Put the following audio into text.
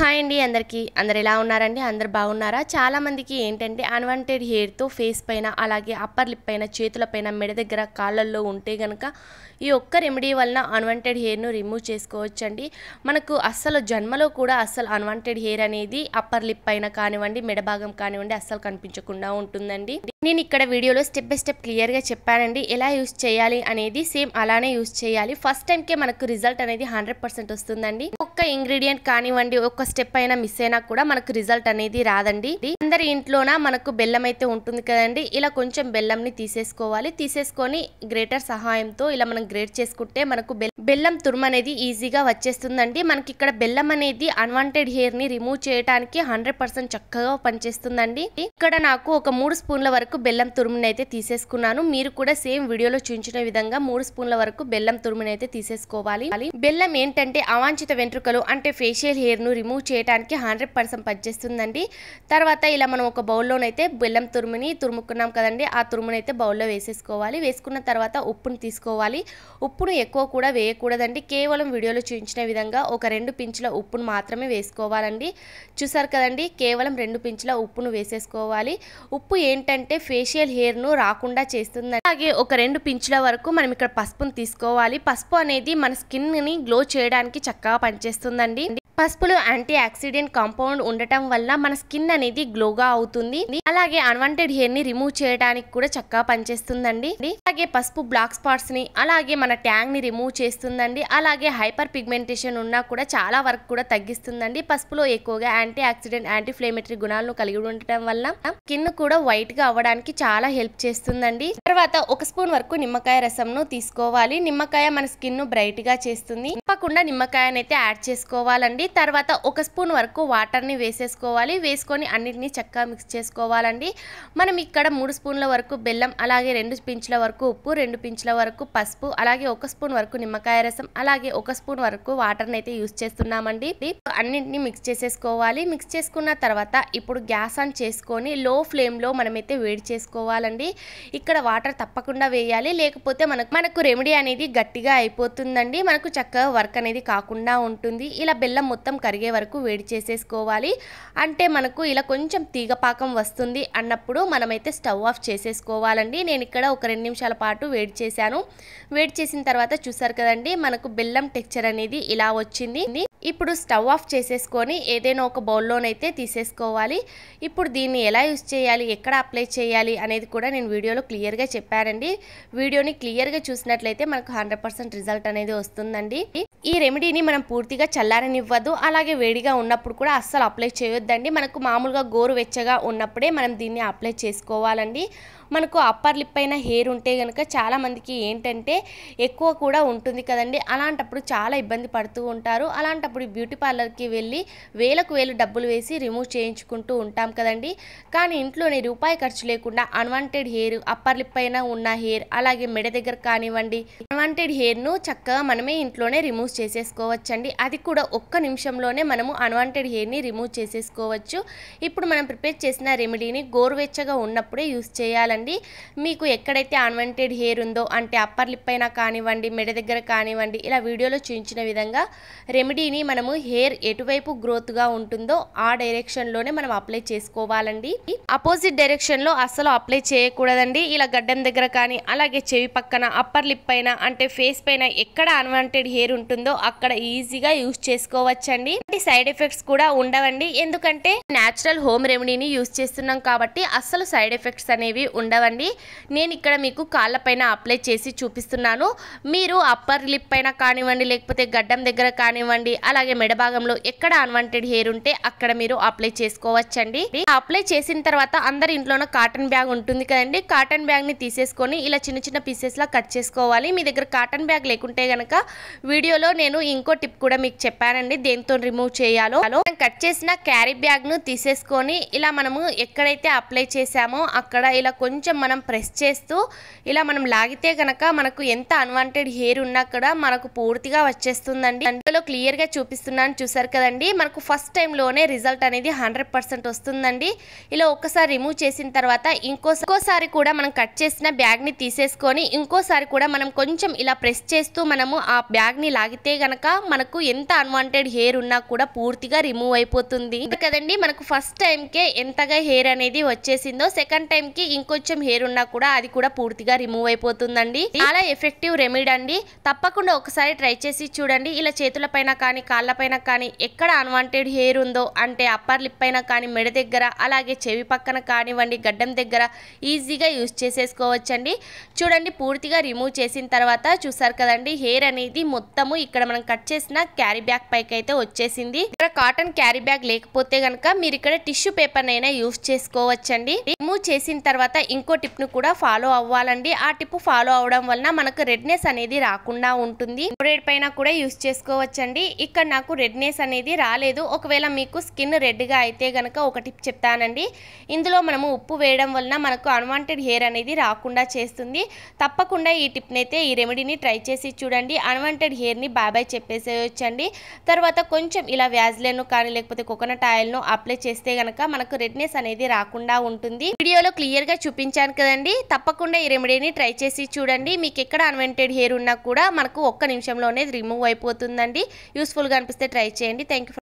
hi అండి అందరికీ అందరు ఎలా ఉన్నారండి అందరు బాగున్నారా చాలామందికి ఏంటంటే అన్వాంటెడ్ హెయిర్తో ఫేస్ పైన అలాగే అప్పర్ లిప్ పైన పైన మెడ దగ్గర కాళ్ళల్లో ఉంటే కనుక ఈ ఒక్క రెమెడీ వలన అన్వాంటెడ్ హెయిర్ను రిమూవ్ చేసుకోవచ్చండి మనకు అస్సలు జన్మలో కూడా అస్సలు అన్వాంటెడ్ హెయిర్ అనేది అప్పర్ లిప్ పైన కానివ్వండి మెడ భాగం కానివ్వండి అస్సలు కనిపించకుండా ఉంటుందండి నేను ఇక్కడ వీడియోలో స్టెప్ బై స్టెప్ క్లియర్గా చెప్పానండి ఎలా యూస్ చేయాలి అనేది సేమ్ అలానే యూస్ చేయాలి ఫస్ట్ టైంకే మనకు రిజల్ట్ అనేది హండ్రెడ్ పర్సెంట్ వస్తుందండి ఒక్క ఇంగ్రీడియంట్ కానివ్వండి ఒక్క స్టెప్ అయినా మిస్ అయినా కూడా మనకు రిజల్ట్ అనేది రాదండి అందరి ఇంట్లోన మనకు బెల్లం అయితే ఉంటుంది కదండి ఇలా కొంచెం బెల్లంని తీసేసుకోవాలి తీసేసుకొని గ్రేటర్ సహాయంతో ఇలా మనం గ్రేట్ చేసుకుంటే మనకు బెల్లం తురుము అనేది ఈజీగా వచ్చేస్తుందండి మనకి ఇక్కడ బెల్లం అనేది అన్వాంటెడ్ హెయిర్ ని రిమూవ్ చేయడానికి హండ్రెడ్ చక్కగా పనిచేస్తుందండి ఇక్కడ నాకు ఒక మూడు స్పూన్ల వరకు వరకు బెల్లం తురుమునైతే తీసేసుకున్నాను మీరు కూడా సేమ్ వీడియోలో చూపించిన విధంగా మూడు స్పూన్ల వరకు బెల్లం తురుమునైతే తీసేసుకోవాలి బెల్లం ఏంటంటే అవాంఛిత వెంట్రుకలు అంటే ఫేషియల్ హెయిర్ను రిమూవ్ చేయడానికి హండ్రెడ్ పర్సెంట్ పనిచేస్తుందండి తర్వాత ఇలా మనం ఒక బౌల్లోనైతే బెల్లం తురుముని తురుముకున్నాం కదండి ఆ తురుమునైతే బౌల్లో వేసేసుకోవాలి వేసుకున్న తర్వాత ఉప్పును తీసుకోవాలి ఉప్పును ఎక్కువ కూడా వేయకూడదండి కేవలం వీడియోలో చూపించిన విధంగా ఒక రెండు పించుల ఉప్పును మాత్రమే వేసుకోవాలండి చూసారు కదండి కేవలం రెండు పించుల ఉప్పును వేసేసుకోవాలి ఉప్పు ఏంటంటే ఫేషియల్ హెయిర్ ను రాకుండా చేస్తుంది అలాగే ఒక రెండు పించుల వరకు మనం ఇక్కడ పసుపును తీసుకోవాలి పసుపు అనేది మన స్కిన్ ని గ్లో చేయడానికి చక్కగా పనిచేస్తుందండి పసుపులో యాంటీ ఆక్సిడెంట్ కాంపౌండ్ ఉండటం వల్ల మన స్కిన్ అనేది గ్లోగా అవుతుంది అలాగే అన్వాంటెడ్ హెయిర్ ని రిమూవ్ చేయడానికి కూడా చక్కగా పనిచేస్తుందండి అలాగే పసుపు బ్లాక్ స్పాట్స్ ని అలాగే మన ట్యాంగ్ ని రిమూవ్ చేస్తుందండి అలాగే హైపర్ పిగ్మెంటేషన్ ఉన్నా కూడా చాలా వరకు కూడా తగ్గిస్తుందండి పసుపులో ఎక్కువగా యాంటీ ఆక్సిడెంట్ యాంటీఫ్లేమేటరీ గుణాలను కలిగి ఉండటం వల్ల స్కిన్ కూడా వైట్ గా అవ్వడానికి చాలా హెల్ప్ చేస్తుందండి తర్వాత ఒక స్పూన్ వరకు నిమ్మకాయ రసం ను తీసుకోవాలి నిమ్మకాయ మన స్కిన్ ను బ్రైట్ గా చేస్తుంది తప్పకుండా నిమ్మకాయనైతే యాడ్ చేసుకోవాలండి తర్వాత ఒక స్పూన్ వరకు వాటర్ని వేసేసుకోవాలి వేసుకొని అన్నిటినీ చక్కగా మిక్స్ చేసుకోవాలండి మనం ఇక్కడ మూడు స్పూన్ల వరకు బెల్లం అలాగే రెండు పించుల వరకు ఉప్పు రెండు పించుల వరకు పసుపు అలాగే ఒక స్పూన్ వరకు నిమ్మకాయ రసం అలాగే ఒక స్పూన్ వరకు వాటర్ని అయితే యూస్ చేస్తున్నామండి అన్నింటినీ మిక్స్ చేసేసుకోవాలి మిక్స్ చేసుకున్న తర్వాత ఇప్పుడు గ్యాస్ ఆన్ చేసుకొని లో ఫ్లేమ్లో మనమైతే వేడి చేసుకోవాలండి ఇక్కడ వాటర్ తప్పకుండా వేయాలి లేకపోతే మనకు మనకు రెమెడీ అనేది గట్టిగా అయిపోతుందండి మనకు చక్కగా వర్క్ అనేది కాకుండా ఉంటుంది ఇలా బెల్లం మొత్తం కరిగే వరకు వేడి చేసేసుకోవాలి అంటే మనకు ఇలా కొంచెం తీగపాకం వస్తుంది అన్నప్పుడు మనమైతే స్టవ్ ఆఫ్ చేసేసుకోవాలండి నేను ఇక్కడ ఒక రెండు నిమిషాల పాటు వేడి చేశాను వేడి చేసిన తర్వాత చూసారు కదండి మనకు బెల్లం టెక్చర్ అనేది ఇలా వచ్చింది ఇప్పుడు స్టవ్ ఆఫ్ చేసేసుకొని ఏదైనా ఒక బౌల్లోనైతే తీసేసుకోవాలి ఇప్పుడు దీన్ని ఎలా యూస్ చేయాలి ఎక్కడ అప్లై చేయాలి అనేది కూడా నేను వీడియోలో క్లియర్గా చెప్పానండి వీడియోని క్లియర్గా చూసినట్లయితే మనకు హండ్రెడ్ రిజల్ట్ అనేది వస్తుందండి ఈ రెమెడీని మనం పూర్తిగా చల్లారనివ్వద్దు అలాగే వేడిగా ఉన్నప్పుడు కూడా అస్సలు అప్లై చేయొద్దండి మనకు మామూలుగా గోరు వెచ్చగా ఉన్నప్పుడే మనం దీన్ని అప్లై చేసుకోవాలండి మనకు అప్పర్ లిప్ అయిన హెయిర్ ఉంటే కనుక చాలామందికి ఏంటంటే ఎక్కువ కూడా ఉంటుంది కదండి అలాంటప్పుడు చాలా ఇబ్బంది పడుతూ ఉంటారు అలాంటప్పుడు బ్యూటీ పార్లర్కి వెళ్ళి వేలకు వేలు డబ్బులు వేసి రిమూవ్ చేయించుకుంటూ ఉంటాం కదండి కానీ ఇంట్లోనే రూపాయి ఖర్చు లేకుండా అన్వాంటెడ్ హెయిర్ అప్పర్ లిప్ పైన ఉన్న హెయిర్ అలాగే మెడ దగ్గర కానివ్వండి అన్వాంటెడ్ హెయిర్ను చక్కగా మనమే ఇంట్లోనే రిమూవ్ చేసేసుకోవచ్చండి అది కూడా ఒక్క నిమిషంలోనే మనము అన్వాంటెడ్ హెయిర్ని రిమూవ్ చేసేసుకోవచ్చు ఇప్పుడు మనం ప్రిపేర్ చేసిన రెమెడీని గోరువెచ్చగా ఉన్నప్పుడే యూస్ చేయాలండి చూడండి మీకు ఎక్కడైతే అన్వాంటెడ్ హెయిర్ ఉందో అంటే అప్పర్ లిప్ అయినా కానివ్వండి మెడ దగ్గర కానివ్వండి ఇలా వీడియోలో చూపించిన విధంగా రెమెడీని మనము హెయిర్ ఎటువైపు గ్రోత్గా ఉంటుందో ఆ డైరెక్షన్లోనే మనం అప్లై చేసుకోవాలండి అపోజిట్ డైరెక్షన్లో అస్సలు అప్లై చేయకూడదండి ఇలా గడ్డం దగ్గర కానీ అలాగే చెవి పక్కన అప్పర్ లిప్ పైన అంటే ఫేస్ పైన ఎక్కడ అన్వాంటెడ్ హెయిర్ ఉంటుందో అక్కడ ఈజీగా యూజ్ చేసుకోవచ్చండి సైడ్ ఎఫెక్ట్స్ కూడా ఉండవండి ఎందుకంటే నేచురల్ హోమ్ రెమెడీని యూజ్ చేస్తున్నాం కాబట్టి అస్సలు సైడ్ ఎఫెక్ట్స్ అనేవి ఉండవు ఉండవండి నేను ఇక్కడ మీకు కాళ్ళపైన అప్లై చేసి చూపిస్తున్నాను మీరు అప్పర్ లిప్ పైన కానివ్వండి లేకపోతే గడ్డం దగ్గర కానివ్వండి అలాగే మెడభాగంలో ఎక్కడ అన్వాంటెడ్ హెయిర్ ఉంటే అక్కడ మీరు అప్లై చేసుకోవచ్చండి అప్లై చేసిన తర్వాత అందరి ఇంట్లోనూ కాటన్ బ్యాగ్ ఉంటుంది కదండి కాటన్ బ్యాగ్ ని తీసేసుకొని ఇలా చిన్న చిన్న పీసెస్ లా కట్ చేసుకోవాలి మీ దగ్గర కాటన్ బ్యాగ్ లేకుంటే గనక వీడియోలో నేను ఇంకో టిప్ కూడా మీకు చెప్పానండి దేంతో రిమూవ్ చేయాలో కట్ చేసిన క్యారీ బ్యాగ్ను తీసేసుకొని ఇలా మనము ఎక్కడైతే అప్లై చేసామో అక్కడ ఇలా కొంచెం మనం ప్రెస్ చేస్తూ ఇలా మనం లాగితే కనుక మనకు ఎంత అన్వాంటెడ్ హెయిర్ ఉన్నా కూడా మనకు పూర్తిగా వచ్చేస్తుందండి అందులో క్లియర్గా చూపిస్తున్నాను చూసారు కదండి మనకు ఫస్ట్ టైంలోనే రిజల్ట్ అనేది హండ్రెడ్ వస్తుందండి ఇలా ఒక్కసారి రిమూవ్ చేసిన తర్వాత ఇంకోసారి కూడా మనం కట్ చేసిన బ్యాగ్ని తీసేసుకొని ఇంకోసారి కూడా మనం కొంచెం ఇలా ప్రెస్ చేస్తూ మనము ఆ బ్యాగ్ని లాగితే కనుక మనకు ఎంత అన్వాంటెడ్ హెయిర్ ఉన్నా కూడా పూర్తిగా రిమూవ్ రిమూవ్ అయిపోతుంది కదండి మనకు ఫస్ట్ టైం కే ఎంతగా హెయిర్ అనేది వచ్చేసిందో సెకండ్ టైం కి ఇంకొంచెం హెయిర్ ఉన్నా కూడా అది కూడా పూర్తిగా రిమూవ్ అయిపోతుందండి చాలా ఎఫెక్టివ్ రెమెడీ అండి తప్పకుండా ఒకసారి ట్రై చేసి చూడండి ఇలా చేతుల పైన కానీ కాళ్ళ పైన కానీ ఎక్కడ అన్వాంటెడ్ హెయిర్ ఉందో అంటే అప్పర్ లిప్ పైన కానీ మెడ దగ్గర అలాగే చెవి పక్కన కానివ్వండి గడ్డం దగ్గర ఈజీగా యూజ్ చేసేసుకోవచ్చండి చూడండి పూర్తిగా రిమూవ్ చేసిన తర్వాత చూసారు కదండి హెయిర్ అనేది మొత్తము ఇక్కడ మనం కట్ చేసిన క్యారీ బ్యాగ్ పైకి అయితే వచ్చేసింది ఇక్కడ కాటన్ క్యారీ బ్యాగ్ లేకపోతే గనక మీరు ఇక్కడ టిష్యూ పేపర్ నైనా యూస్ చేసుకోవచ్చండి రిమూవ్ చేసిన తర్వాత ఇంకో టిప్ ను కూడా ఫాలో అవ్వాలండి ఆ టిప్ ఫాలో అవడం వలన మనకు రెడ్నెస్ అనేది రాకుండా ఉంటుంది బ్రేడ్ పైన కూడా యూస్ చేసుకోవచ్చండి ఇక్కడ నాకు రెడ్నెస్ అనేది రాలేదు ఒకవేళ మీకు స్కిన్ రెడ్ గా అయితే గనక ఒక టిప్ చెప్తానండి ఇందులో మనము ఉప్పు వేయడం వలన మనకు అన్వాంటెడ్ హెయిర్ అనేది రాకుండా చేస్తుంది తప్పకుండా ఈ టిప్ నైతే ఈ రెమెడీని ట్రై చేసి చూడండి అన్వాంటెడ్ హెయిర్ ని బాబాయ్ చెప్పేసేయొచ్చండి తర్వాత కొంచెం ఇలా వ్యాజ్లేను కానీ కానీ లేకపోతే కోకోనట్ ఆయిల్ ను అప్లై చేస్తే గనక మనకు రెడ్నెస్ అనేది రాకుండా ఉంటుంది వీడియోలో క్లియర్ గా చూపించాను కదండి తప్పకుండా ఈ రెమెడీని ట్రై చేసి చూడండి మీకు ఎక్కడ అన్వెంటెడ్ హెయిర్ ఉన్నా కూడా మనకు ఒక్క నిమిషంలోనే రిమూవ్ అయిపోతుందండి గా అనిపిస్తే ట్రై చేయండి థ్యాంక్